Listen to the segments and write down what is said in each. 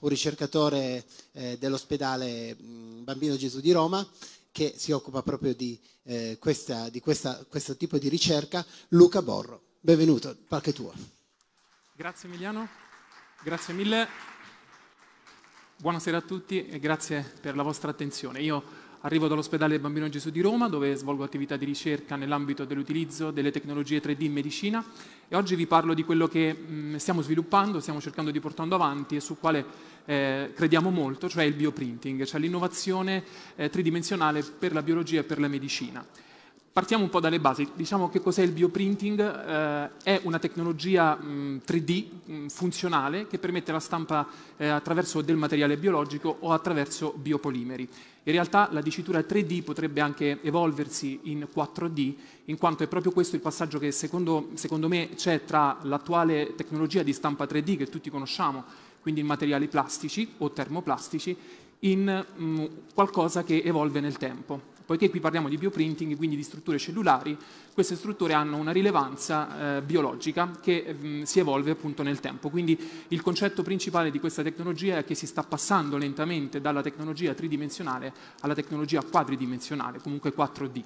un ricercatore eh, dell'ospedale mm, Bambino Gesù di Roma che si occupa proprio di, eh, questa, di questa, questo tipo di ricerca, Luca Borro. Benvenuto, parche tua. Grazie Emiliano, grazie mille. Buonasera a tutti e grazie per la vostra attenzione. Io Arrivo dall'ospedale del Bambino Gesù di Roma, dove svolgo attività di ricerca nell'ambito dell'utilizzo delle tecnologie 3D in medicina e oggi vi parlo di quello che mh, mm, stiamo sviluppando, stiamo cercando di portare avanti e su quale eh, crediamo molto, cioè il bioprinting, cioè l'innovazione eh, tridimensionale per la biologia e per la medicina. Partiamo un po' dalle basi, diciamo che cos'è il bioprinting? Eh, è una tecnologia mh, 3D mh, funzionale che permette la stampa eh, attraverso del materiale biologico o attraverso biopolimeri. In realtà la dicitura 3D potrebbe anche evolversi in 4D, in quanto è proprio questo il passaggio che secondo, secondo me c'è tra l'attuale tecnologia di stampa 3D che tutti conosciamo, quindi in materiali plastici o termoplastici, in mh, mm, qualcosa che evolve nel tempo. Poiché qui parliamo di bioprinting, quindi di strutture cellulari, queste strutture hanno una rilevanza eh, biologica che mh, mm, si evolve appunto nel tempo. Quindi il concetto principale di questa tecnologia è che si sta passando lentamente dalla tecnologia tridimensionale alla tecnologia quadridimensionale, comunque 4D.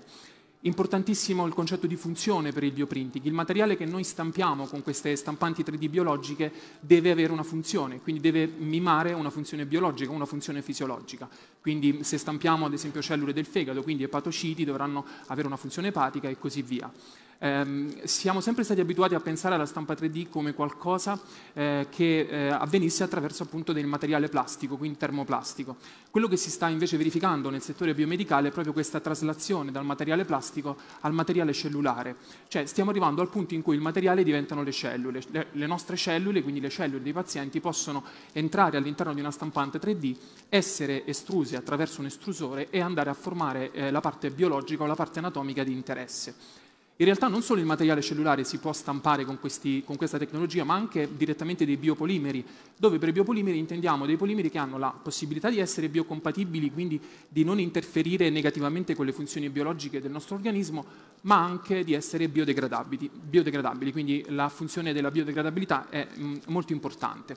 Importantissimo il concetto di funzione per il bioprinting. Il materiale che noi stampiamo con queste stampanti 3D biologiche deve avere una funzione, quindi deve mimare una funzione biologica, una funzione fisiologica. Quindi se stampiamo ad esempio cellule del fegato, quindi epatociti, dovranno avere una funzione epatica e così via ehm, siamo sempre stati abituati a pensare alla stampa 3D come qualcosa eh, che eh, avvenisse attraverso appunto del materiale plastico, quindi termoplastico. Quello che si sta invece verificando nel settore biomedicale è proprio questa traslazione dal materiale plastico al materiale cellulare, cioè stiamo arrivando al punto in cui il materiale diventano le cellule, le, le nostre cellule, quindi le cellule dei pazienti possono entrare all'interno di una stampante 3D, essere estruse attraverso un estrusore e andare a formare eh, la parte biologica o la parte anatomica di interesse. In realtà non solo il materiale cellulare si può stampare con, questi, con, questa tecnologia, ma anche direttamente dei biopolimeri, dove per biopolimeri intendiamo dei polimeri che hanno la possibilità di essere biocompatibili, quindi di non interferire negativamente con le funzioni biologiche del nostro organismo, ma anche di essere biodegradabili. biodegradabili quindi la funzione della biodegradabilità è mh, molto importante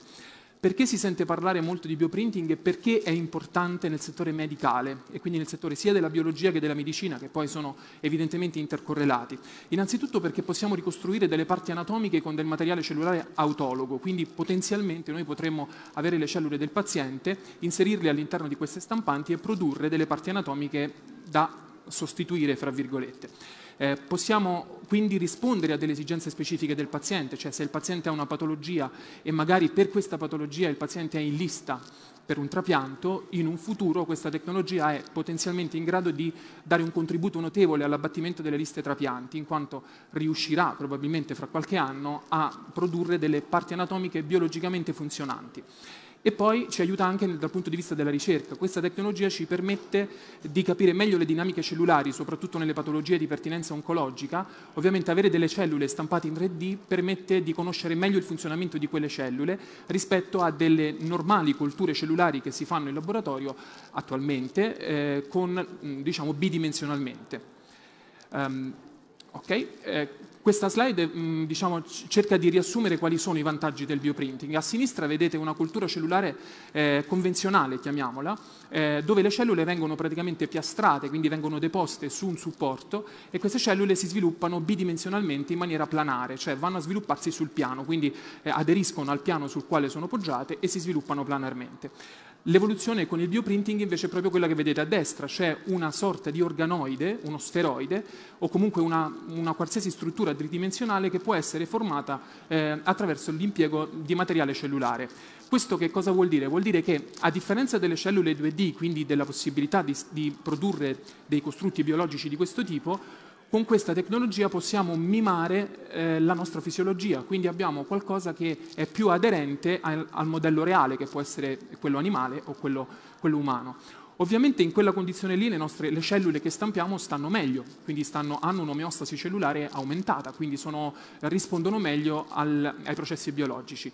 perché si sente parlare molto di bioprinting e perché è importante nel settore medicale e quindi nel settore sia della biologia che della medicina, che poi sono evidentemente intercorrelati. Innanzitutto perché possiamo ricostruire delle parti anatomiche con del materiale cellulare autologo, quindi potenzialmente noi potremmo avere le cellule del paziente, inserirle all'interno di queste stampanti e produrre delle parti anatomiche da sostituire, fra virgolette. Eh, possiamo quindi rispondere a delle esigenze specifiche del paziente, cioè se il paziente ha una patologia e magari per questa patologia il paziente è in lista per un trapianto, in un futuro questa tecnologia è potenzialmente in grado di dare un contributo notevole all'abbattimento delle liste trapianti, in quanto riuscirà probabilmente fra qualche anno a produrre delle parti anatomiche biologicamente funzionanti e poi ci aiuta anche dal punto di vista della ricerca. Questa tecnologia ci permette di capire meglio le dinamiche cellulari, soprattutto nelle patologie di pertinenza oncologica. Ovviamente avere delle cellule stampate in 3D permette di conoscere meglio il funzionamento di quelle cellule rispetto a delle normali colture cellulari che si fanno in laboratorio attualmente eh, con, mm, diciamo, bidimensionalmente. Um, okay? eh, questa slide mm, diciamo, cerca di riassumere quali sono i vantaggi del bioprinting. A sinistra vedete una cultura cellulare eh, convenzionale, chiamiamola, eh, dove le cellule vengono praticamente piastrate, quindi vengono deposte su un supporto e queste cellule si sviluppano bidimensionalmente in maniera planare, cioè vanno a svilupparsi sul piano, quindi eh, aderiscono al piano sul quale sono poggiate e si sviluppano planarmente. L'evoluzione con il bioprinting invece è proprio quella che vedete a destra, c'è cioè una sorta di organoide, uno sferoide o comunque una, una qualsiasi struttura tridimensionale che può essere formata eh, attraverso l'impiego di materiale cellulare. Questo che cosa vuol dire? Vuol dire che a differenza delle cellule 2D, quindi della possibilità di, di produrre dei costrutti biologici di questo tipo, con questa tecnologia possiamo mimare eh, la nostra fisiologia, quindi abbiamo qualcosa che è più aderente al, al modello reale, che può essere quello animale o quello, quello umano. Ovviamente in quella condizione lì le, nostre, le, cellule che stampiamo stanno meglio, quindi stanno, hanno un'omeostasi cellulare aumentata, quindi sono, rispondono meglio al, ai processi biologici.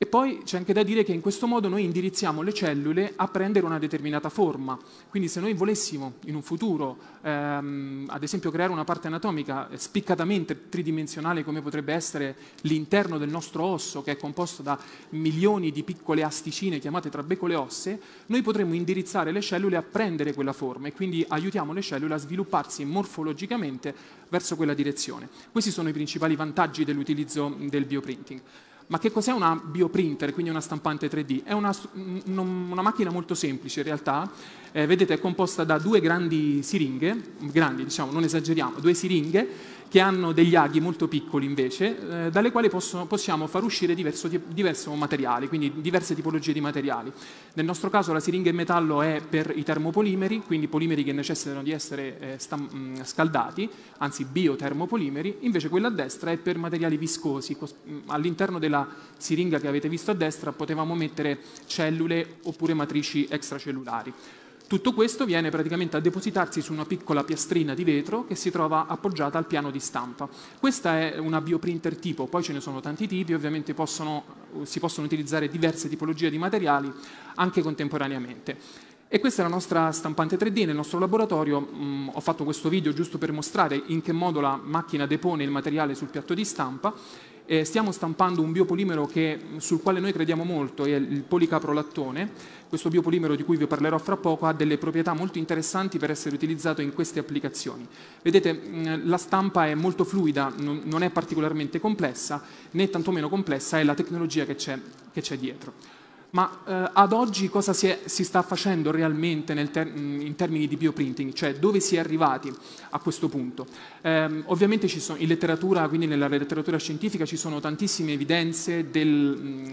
E poi c'è anche da dire che in questo modo noi indirizziamo le cellule a prendere una determinata forma. Quindi se noi volessimo in un futuro, ehm, ad esempio, creare una parte anatomica spiccatamente tridimensionale come potrebbe essere l'interno del nostro osso, che è composto da milioni di piccole asticine chiamate trabecole ossee, noi potremmo indirizzare le cellule a prendere quella forma e quindi aiutiamo le cellule a svilupparsi morfologicamente verso quella direzione. Questi sono i principali vantaggi dell'utilizzo del bioprinting. Ma che cos'è una bioprinter, quindi una stampante 3D? È una, una macchina molto semplice in realtà, eh, vedete è composta da due grandi siringhe, grandi diciamo, non esageriamo, due siringhe che hanno degli aghi molto piccoli invece, eh, dalle quali posso, possiamo far uscire diverso, diverso materiale, quindi diverse tipologie di materiali. Nel nostro caso la siringa in metallo è per i termopolimeri, quindi polimeri che necessitano di essere eh, stam- mm, scaldati, anzi biotermopolimeri, invece quella a destra è per materiali viscosi. Mm, all'interno della siringa che avete visto a destra potevamo mettere cellule oppure matrici extracellulari. Tutto questo viene praticamente a depositarsi su una piccola piastrina di vetro che si trova appoggiata al piano di stampa. Questa è una bioprinter tipo, poi ce ne sono tanti tipi, ovviamente possono, si possono utilizzare diverse tipologie di materiali anche contemporaneamente. E questa è la nostra stampante 3D nel nostro laboratorio. Mh, mm, ho fatto questo video giusto per mostrare in che modo la macchina depone il materiale sul piatto di stampa eh, stiamo stampando un biopolimero che, sul quale noi crediamo molto, è il policaprolattone. Questo biopolimero di cui vi parlerò fra poco ha delle proprietà molto interessanti per essere utilizzato in queste applicazioni. Vedete, la stampa è molto fluida, non è particolarmente complessa, né tantomeno complessa è la tecnologia che c'è dietro ma eh, ad oggi cosa si, è, si sta facendo realmente ter mm, in termini di bioprinting, cioè dove si è arrivati a questo punto? Eh, ovviamente sono, in letteratura, quindi nella letteratura scientifica ci sono tantissime evidenze del, mm,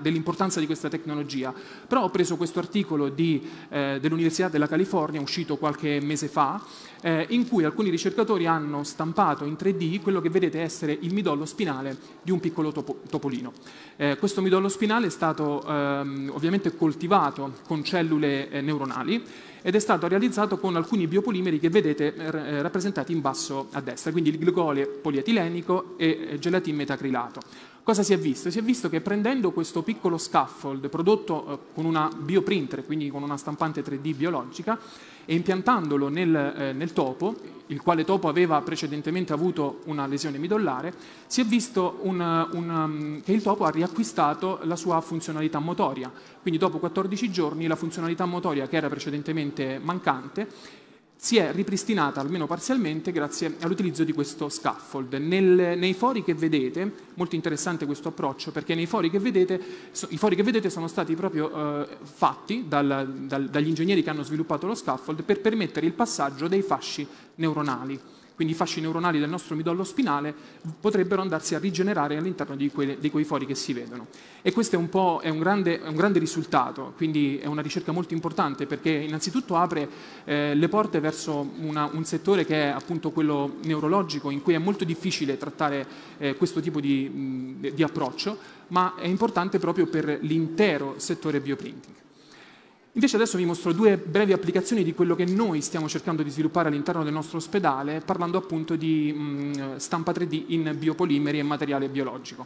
dell'importanza di questa tecnologia, però ho preso questo articolo eh, dell'Università della California, uscito qualche mese fa, eh, in cui alcuni ricercatori hanno stampato in 3D quello che vedete essere il midollo spinale di un piccolo topo topolino. Eh, questo midollo spinale è stato eh, ehm, ovviamente coltivato con cellule eh, neuronali ed è stato realizzato con alcuni biopolimeri che vedete eh, eh rappresentati in basso a destra, quindi il glicole polietilenico e eh, gelatin metacrilato. Cosa si è visto? Si è visto che prendendo questo piccolo scaffold prodotto eh, con una bioprinter, quindi con una stampante 3D biologica, e impiantandolo nel, eh, nel, topo, il quale topo aveva precedentemente avuto una lesione midollare, si è visto un, eh, un, mm, che il topo ha riacquistato la sua funzionalità motoria. Quindi dopo 14 giorni la funzionalità motoria che era precedentemente mancante si è ripristinata almeno parzialmente grazie all'utilizzo di questo scaffold. Nel, nei fori che vedete, molto interessante questo approccio, perché nei fori che vedete, so, i fori che vedete sono stati proprio eh, fatti dal, dal, dagli ingegneri che hanno sviluppato lo scaffold per permettere il passaggio dei fasci neuronali quindi i fasci neuronali del nostro midollo spinale, potrebbero andarsi a rigenerare all'interno di, di, quei fori che si vedono. E questo è un, è, un grande, è un, grande, risultato, quindi è una ricerca molto importante perché innanzitutto apre eh, le porte verso una, un settore che è appunto quello neurologico in cui è molto difficile trattare eh, questo tipo di, mh, di approccio, ma è importante proprio per l'intero settore bioprinting. Invece adesso vi mostro due brevi applicazioni di quello che noi stiamo cercando di sviluppare all'interno del nostro ospedale, parlando appunto di mh, mm, stampa 3D in biopolimeri e materiale biologico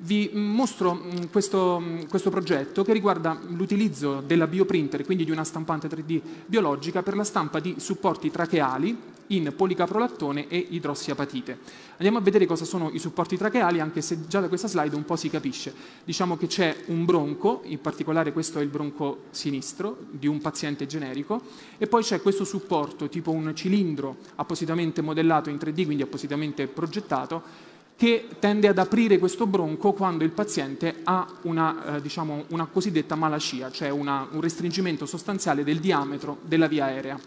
vi mostro mm, questo, mm, questo, progetto che riguarda l'utilizzo della bioprinter, quindi di una stampante 3D biologica, per la stampa di supporti tracheali in policaprolattone e idrossiapatite. Andiamo a vedere cosa sono i supporti tracheali, anche se già da questa slide un po' si capisce. Diciamo che c'è un bronco, in particolare questo è il bronco sinistro di un paziente generico, e poi c'è questo supporto tipo un cilindro appositamente modellato in 3D, quindi appositamente progettato, che tende ad aprire questo bronco quando il paziente ha una, eh, diciamo, una cosiddetta malascia, cioè una, un restringimento sostanziale del diametro della via aerea.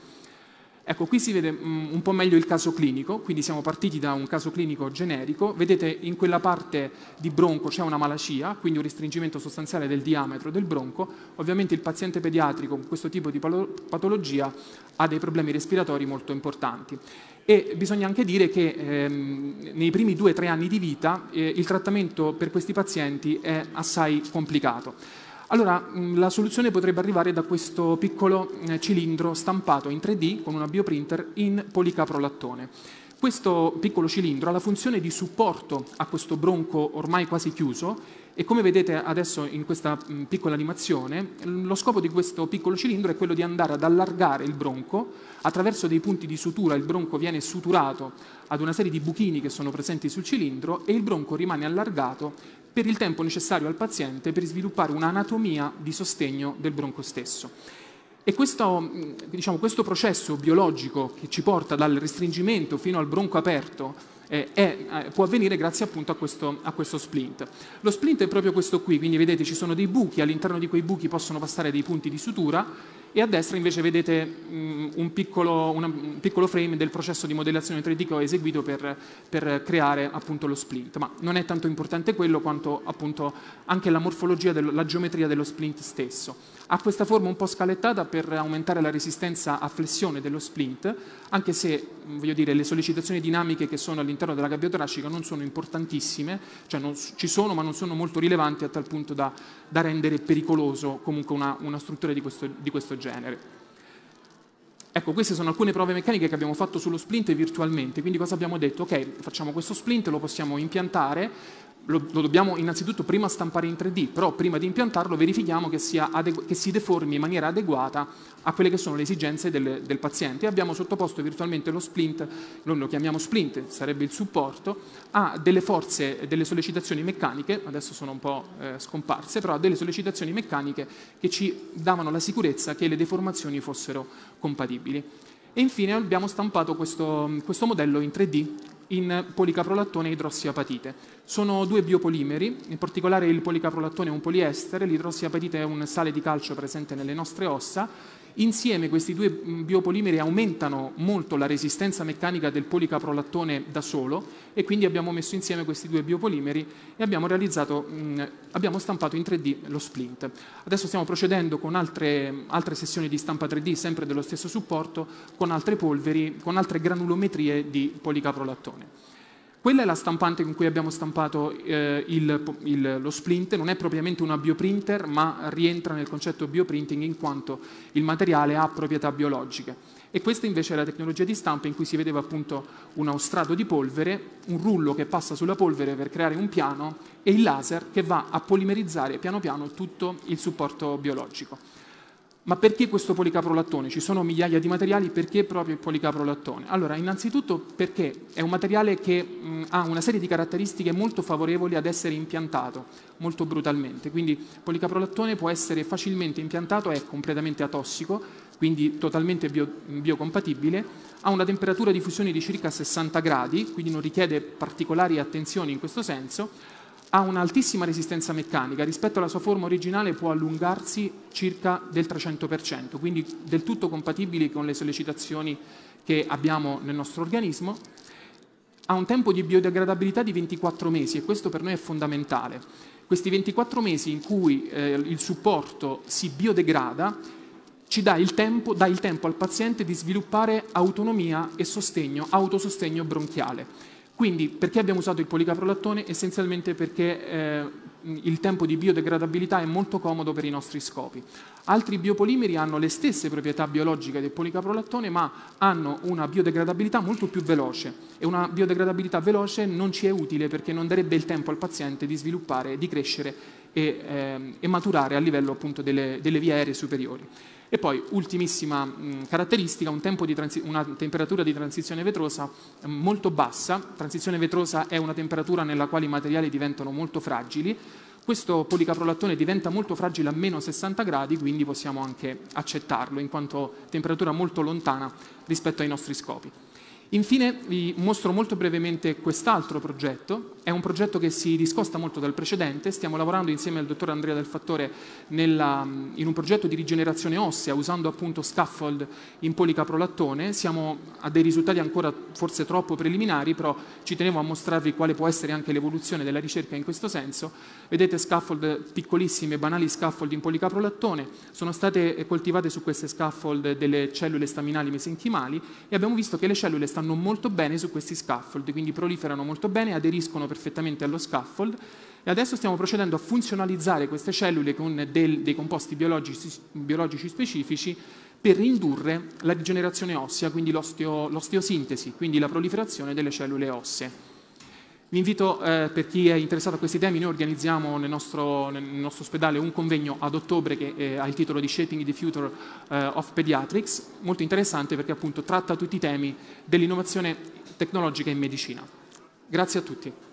Ecco, qui si vede mm, un po' meglio il caso clinico, quindi siamo partiti da un caso clinico generico, vedete in quella parte di bronco c'è una malacia, quindi un restringimento sostanziale del diametro del bronco, ovviamente il paziente pediatrico con questo tipo di patologia ha dei problemi respiratori molto importanti. E bisogna anche dire che ehm, nei primi 2-3 anni di vita eh, il trattamento per questi pazienti è assai complicato. Allora, mm, la soluzione potrebbe arrivare da questo piccolo eh, cilindro stampato in 3D con una bioprinter in policaprolattone. Questo piccolo cilindro ha la funzione di supporto a questo bronco ormai quasi chiuso e come vedete adesso in questa mm, piccola animazione, lo scopo di questo piccolo cilindro è quello di andare ad allargare il bronco, attraverso dei punti di sutura il bronco viene suturato ad una serie di buchini che sono presenti sul cilindro e il bronco rimane allargato per il tempo necessario al paziente per sviluppare un'anatomia di sostegno del bronco stesso. E questo, mm, diciamo, questo processo biologico che ci porta dal restringimento fino al bronco aperto eh, è, può avvenire grazie appunto a questo, a questo splint. Lo splint è proprio questo qui, quindi vedete ci sono dei buchi, all'interno di quei buchi possono passare dei punti di sutura e a destra invece vedete mh, mm, un, piccolo, una, un, piccolo, frame del processo di modellazione 3D che ho eseguito per, per, creare appunto lo splint, ma non è tanto importante quello quanto appunto anche la morfologia, dello, la geometria dello splint stesso ha questa forma un po' scalettata per aumentare la resistenza a flessione dello splint, anche se dire, le sollecitazioni dinamiche che sono all'interno della gabbia toracica non sono importantissime, cioè non, ci sono ma non sono molto rilevanti a tal punto da, da rendere pericoloso comunque una, una struttura di questo, di questo genere. Ecco, queste sono alcune prove meccaniche che abbiamo fatto sullo splint virtualmente, quindi cosa abbiamo detto? Ok, facciamo questo splint, lo possiamo impiantare, lo, lo, dobbiamo innanzitutto prima stampare in 3D, però prima di impiantarlo verifichiamo che, che si deformi in maniera adeguata a quelle che sono le esigenze del, del paziente. abbiamo sottoposto virtualmente lo splint, noi lo chiamiamo splint, sarebbe il supporto, a delle forze, delle sollecitazioni meccaniche, adesso sono un po' eh, scomparse, però a delle sollecitazioni meccaniche che ci davano la sicurezza che le deformazioni fossero compatibili. E infine abbiamo stampato questo, questo modello in 3D in policaprolattone e idrossiapatite. Sono due biopolimeri, in particolare il policaprolattone è un poliestere, l'idrossiapatite è un sale di calcio presente nelle nostre ossa Insieme questi due mm, biopolimeri aumentano molto la resistenza meccanica del policaprolattone da solo e quindi abbiamo messo insieme questi due biopolimeri e abbiamo, mh, mm, abbiamo stampato in 3D lo splint. Adesso stiamo procedendo con altre, altre, sessioni di stampa 3D, sempre dello stesso supporto, con altre polveri, con altre granulometrie di policaprolattone. Quella è la stampante con cui abbiamo stampato eh, il, il, lo splint, non è propriamente una bioprinter, ma rientra nel concetto bioprinting in quanto il materiale ha proprietà biologiche. E questa invece è la tecnologia di stampa in cui si vedeva appunto uno strato di polvere, un rullo che passa sulla polvere per creare un piano e il laser che va a polimerizzare piano piano tutto il supporto biologico. Ma perché questo policaprolattone? Ci sono migliaia di materiali, perché proprio il policaprolattone? Allora, innanzitutto perché è un materiale che mh, ha una serie di caratteristiche molto favorevoli ad essere impiantato molto brutalmente, quindi il policaprolattone può essere facilmente impiantato, è completamente atossico, quindi totalmente bio, biocompatibile, ha una temperatura di fusione di circa 60 gradi, quindi non richiede particolari attenzioni in questo senso, ha un'altissima resistenza meccanica, rispetto alla sua forma originale può allungarsi circa del 300%, quindi del tutto compatibili con le sollecitazioni che abbiamo nel nostro organismo. Ha un tempo di biodegradabilità di 24 mesi e questo per noi è fondamentale. Questi 24 mesi in cui eh, il supporto si biodegrada ci dà il, tempo, dà il tempo al paziente di sviluppare autonomia e sostegno, autosostegno bronchiale quindi perché abbiamo usato il policaprolattone? Essenzialmente perché eh, il tempo di biodegradabilità è molto comodo per i nostri scopi. Altri biopolimeri hanno le stesse proprietà biologiche del policaprolattone, ma hanno una biodegradabilità molto più veloce e una biodegradabilità veloce non ci è utile perché non darebbe il tempo al paziente di sviluppare, di crescere e, eh, e maturare a livello appunto delle, delle vie aeree superiori. E poi, ultimissima mh, mm, caratteristica, un una temperatura di transizione vetrosa mm, molto bassa. Transizione vetrosa è una temperatura nella quale i materiali diventano molto fragili. Questo policaprolattone diventa molto fragile a meno 60 gradi, quindi possiamo anche accettarlo in quanto temperatura molto lontana rispetto ai nostri scopi. Infine vi mostro molto brevemente quest'altro progetto è un progetto che si discosta molto dal precedente, stiamo lavorando insieme al dottor Andrea Del Fattore nella, in un progetto di rigenerazione ossea usando appunto scaffold in policaprolattone, siamo a dei risultati ancora forse troppo preliminari, però ci tenevo a mostrarvi quale può essere anche l'evoluzione della ricerca in questo senso. Vedete scaffold piccolissime, banali scaffold in policaprolattone, sono state coltivate su queste scaffold delle cellule staminali mesenchimali e abbiamo visto che le cellule stanno molto bene su questi scaffold, quindi proliferano molto bene, aderiscono perfettamente allo scaffold e adesso stiamo procedendo a funzionalizzare queste cellule con del, dei composti biologici, biologici, specifici per indurre la rigenerazione ossea, quindi l'osteo, l'osteosintesi, quindi la proliferazione delle cellule ossee. Vi invito, eh, per chi è interessato a questi temi, noi organizziamo nel nostro, nel nostro ospedale un convegno ad ottobre che eh, ha il titolo di Shaping the Future eh, of Pediatrics, molto interessante perché appunto tratta tutti i temi dell'innovazione tecnologica in medicina. Grazie a tutti.